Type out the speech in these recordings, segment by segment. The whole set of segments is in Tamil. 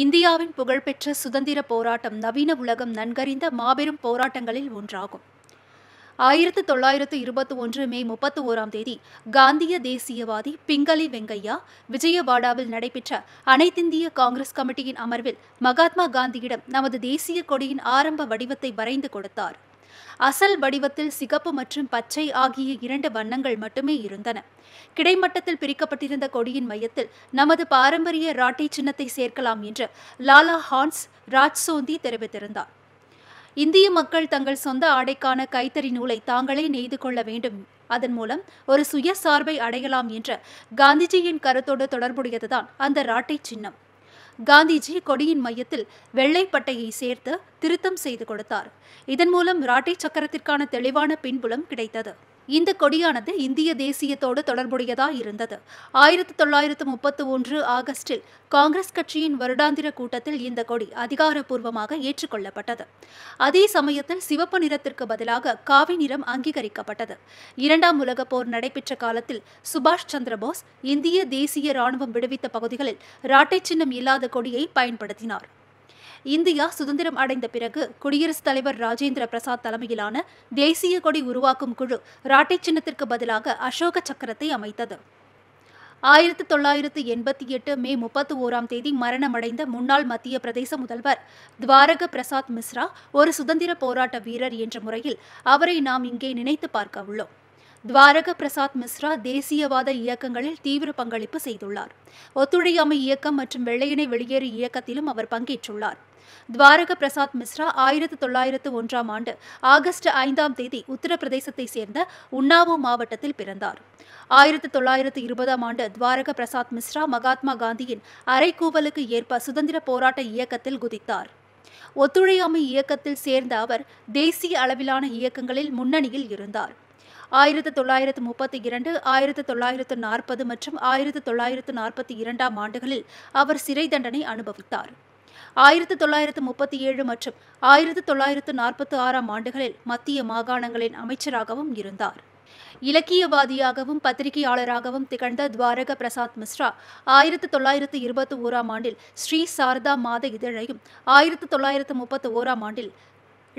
இந்தியாவின் புகழ்பெற்ற சுதந்திர போராட்டம் நவீன உலகம் நன்கறிந்த மாபெரும் போராட்டங்களில் ஒன்றாகும் ஆயிரத்து தொள்ளாயிரத்து இருபத்தி ஒன்று மே முப்பத்தி ஓராம் தேதி காந்திய தேசியவாதி பிங்களி வெங்கையா விஜயவாடாவில் நடைபெற்ற அனைத்திந்திய காங்கிரஸ் கமிட்டியின் அமர்வில் மகாத்மா காந்தியிடம் நமது தேசிய கொடியின் ஆரம்ப வடிவத்தை வரைந்து கொடுத்தார் அசல் வடிவத்தில் சிகப்பு மற்றும் பச்சை ஆகிய இரண்டு வண்ணங்கள் மட்டுமே இருந்தன கிடைமட்டத்தில் பிரிக்கப்பட்டிருந்த கொடியின் மையத்தில் நமது பாரம்பரிய ராட்டை சின்னத்தை சேர்க்கலாம் என்று லாலா ஹான்ஸ் ராஜ்சோந்தி தெரிவித்திருந்தார் இந்திய மக்கள் தங்கள் சொந்த ஆடைக்கான கைத்தறி நூலை தாங்களே நெய்து கொள்ள வேண்டும் அதன் மூலம் ஒரு சுயசார்பை அடையலாம் என்ற காந்திஜியின் கருத்தோடு தொடர்புடையதுதான் அந்த ராட்டை சின்னம் காந்திஜி கொடியின் மையத்தில் வெள்ளை பட்டையை சேர்த்து திருத்தம் செய்து கொடுத்தார் இதன் மூலம் ராட்டை சக்கரத்திற்கான தெளிவான பின்புலம் கிடைத்தது இந்த கொடியானது இந்திய தேசியத்தோடு தொடர்புடையதா இருந்தது ஆயிரத்தி தொள்ளாயிரத்து முப்பத்தி ஒன்று ஆகஸ்டில் காங்கிரஸ் கட்சியின் வருடாந்திர கூட்டத்தில் இந்த கொடி அதிகாரப்பூர்வமாக ஏற்றுக்கொள்ளப்பட்டது அதே சமயத்தில் சிவப்பு நிறத்திற்கு பதிலாக காவி நிறம் அங்கீகரிக்கப்பட்டது இரண்டாம் உலகப் போர் நடைபெற்ற காலத்தில் சுபாஷ் சந்திரபோஸ் இந்திய தேசிய ராணுவம் விடுவித்த பகுதிகளில் ராட்டை சின்னம் இல்லாத கொடியை பயன்படுத்தினார் இந்தியா சுதந்திரம் அடைந்த பிறகு குடியரசுத் தலைவர் ராஜேந்திர பிரசாத் தலைமையிலான தேசிய கொடி உருவாக்கும் குழு ராட்டை சின்னத்திற்கு பதிலாக அசோக சக்கரத்தை அமைத்தது ஆயிரத்தி தொள்ளாயிரத்து எண்பத்தி எட்டு மே முப்பத்தி ஓராம் தேதி மரணமடைந்த முன்னாள் மத்திய பிரதேச முதல்வர் துவாரக பிரசாத் மிஸ்ரா ஒரு சுதந்திர போராட்ட வீரர் என்ற முறையில் அவரை நாம் இங்கே நினைத்து பார்க்க உள்ளோம் துவாரக பிரசாத் மிஸ்ரா தேசியவாத இயக்கங்களில் தீவிர பங்களிப்பு செய்துள்ளார் ஒத்துழையாமை இயக்கம் மற்றும் வெள்ளையனை வெளியேறு இயக்கத்திலும் அவர் பங்கேற்றுள்ளார் துவாரக பிரசாத் மிஸ்ரா ஆயிரத்தி தொள்ளாயிரத்து ஒன்றாம் ஆண்டு ஆகஸ்ட் ஐந்தாம் தேதி உத்தரப்பிரதேசத்தை சேர்ந்த உன்னாவோ மாவட்டத்தில் பிறந்தார் ஆயிரத்தி தொள்ளாயிரத்து இருபதாம் ஆண்டு துவாரக பிரசாத் மிஸ்ரா மகாத்மா காந்தியின் அரைக்கூவலுக்கு ஏற்ப சுதந்திர போராட்ட இயக்கத்தில் குதித்தார் ஒத்துழையாமை இயக்கத்தில் சேர்ந்த அவர் தேசிய அளவிலான இயக்கங்களில் முன்னணியில் இருந்தார் ஆயிரத்து தொள்ளாயிரத்து முப்பத்தி இரண்டு ஆயிரத்து தொள்ளாயிரத்து நாற்பது மற்றும் ஆயிரத்து தொள்ளாயிரத்து நாற்பத்தி இரண்டாம் ஆண்டுகளில் அவர் சிறை தண்டனை அனுபவித்தார் ஆயிரத்து தொள்ளாயிரத்து முப்பத்தி ஏழு மற்றும் ஆயிரத்து தொள்ளாயிரத்து நாற்பத்தி ஆறாம் ஆண்டுகளில் மத்திய மாகாணங்களின் அமைச்சராகவும் இருந்தார் இலக்கியவாதியாகவும் பத்திரிகையாளராகவும் திகழ்ந்த துவாரக பிரசாத் மிஸ்ரா ஆயிரத்து தொள்ளாயிரத்து இருபத்தி ஓராம் ஆண்டில் ஸ்ரீ சாரதா மாத இதழையும் ஆயிரத்து தொள்ளாயிரத்து முப்பத்தி ஓராம் ஆண்டில்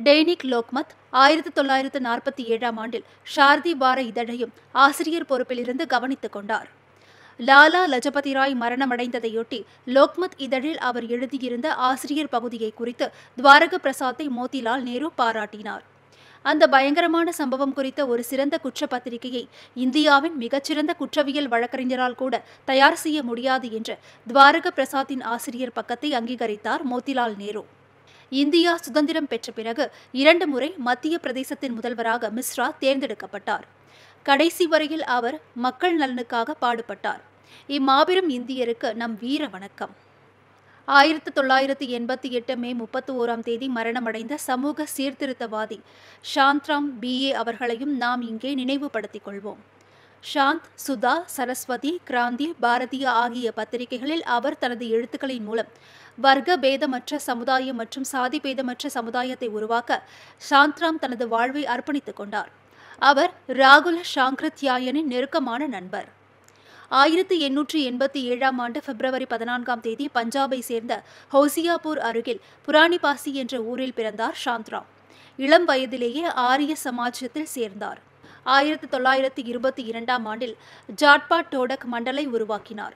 டெய்னிக் லோக்மத் ஆயிரத்தி தொள்ளாயிரத்து நாற்பத்தி ஏழாம் ஆண்டில் ஷார்தி வார இதழையும் ஆசிரியர் பொறுப்பில் இருந்து கவனித்துக் கொண்டார் லாலா லஜபதி ராய் மரணமடைந்ததையொட்டி லோக்மத் இதழில் அவர் எழுதியிருந்த ஆசிரியர் பகுதியை குறித்து துவாரக பிரசாத்தை மோதிலால் நேரு பாராட்டினார் அந்த பயங்கரமான சம்பவம் குறித்த ஒரு சிறந்த குற்றப்பத்திரிகையை இந்தியாவின் மிகச்சிறந்த குற்றவியல் வழக்கறிஞரால் கூட தயார் செய்ய முடியாது என்று துவாரக பிரசாத்தின் ஆசிரியர் பக்கத்தை அங்கீகரித்தார் மோதிலால் நேரு இந்தியா சுதந்திரம் பெற்ற பிறகு இரண்டு முறை மத்திய பிரதேசத்தின் முதல்வராக மிஸ்ரா தேர்ந்தெடுக்கப்பட்டார் கடைசி வரையில் அவர் மக்கள் நலனுக்காக பாடுபட்டார் இம்மாபெரும் இந்தியருக்கு நம் வீர வணக்கம் ஆயிரத்தி தொள்ளாயிரத்தி எண்பத்தி எட்டு மே முப்பத்தி ஓராம் தேதி மரணமடைந்த சமூக சீர்திருத்தவாதி சாந்த்ராம் பிஏ அவர்களையும் நாம் இங்கே நினைவுபடுத்திக் கொள்வோம் ஷாந்த் சுதா சரஸ்வதி கிராந்தி பாரதி ஆகிய பத்திரிகைகளில் அவர் தனது எழுத்துக்களின் மூலம் வர்க்க பேதமற்ற சமுதாயம் மற்றும் சாதி பேதமற்ற சமுதாயத்தை உருவாக்க சாந்த்ராம் தனது வாழ்வை அர்ப்பணித்துக் கொண்டார் அவர் ராகுல சாங்கிருத்யாயனின் நெருக்கமான நண்பர் ஆயிரத்தி எண்ணூற்றி எண்பத்தி ஏழாம் ஆண்டு பிப்ரவரி பதினான்காம் தேதி பஞ்சாபை சேர்ந்த ஹோசியாபூர் அருகில் புராணிபாசி என்ற ஊரில் பிறந்தார் சாந்த்ராம் இளம் வயதிலேயே ஆரிய சமாஜத்தில் சேர்ந்தார் ஆயிரத்தி தொள்ளாயிரத்தி இருபத்தி இரண்டாம் ஆண்டில் ஜாட்பா டோடக் மண்டலை உருவாக்கினார்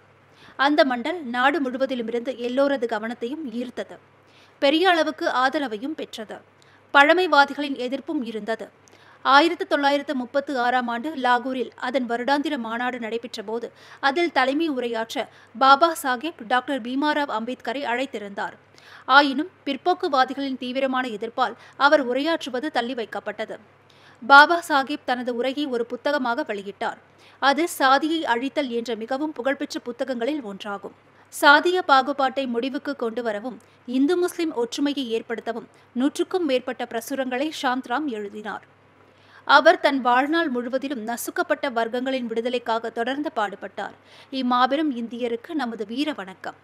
அந்த மண்டல் நாடு முழுவதிலுமிருந்து எல்லோரது கவனத்தையும் ஈர்த்தது பெரிய அளவுக்கு ஆதரவையும் பெற்றது பழமைவாதிகளின் எதிர்ப்பும் இருந்தது ஆயிரத்தி தொள்ளாயிரத்து முப்பத்தி ஆறாம் ஆண்டு லாகூரில் அதன் வருடாந்திர மாநாடு நடைபெற்ற போது அதில் தலைமை உரையாற்ற பாபா சாஹேப் டாக்டர் பீமாராவ் அம்பேத்கரை அழைத்திருந்தார் ஆயினும் பிற்போக்குவாதிகளின் தீவிரமான எதிர்ப்பால் அவர் உரையாற்றுவது தள்ளி வைக்கப்பட்டது பாபா சாஹிப் தனது உரையை ஒரு புத்தகமாக வெளியிட்டார் அது சாதியை அழித்தல் என்ற மிகவும் புகழ்பெற்ற புத்தகங்களில் ஒன்றாகும் சாதிய பாகுபாட்டை முடிவுக்கு கொண்டு வரவும் இந்து முஸ்லிம் ஒற்றுமையை ஏற்படுத்தவும் நூற்றுக்கும் மேற்பட்ட பிரசுரங்களை சாந்த்ராம் எழுதினார் அவர் தன் வாழ்நாள் முழுவதிலும் நசுக்கப்பட்ட வர்க்கங்களின் விடுதலைக்காக தொடர்ந்து பாடுபட்டார் இம்மாபெரும் இந்தியருக்கு நமது வீர வணக்கம்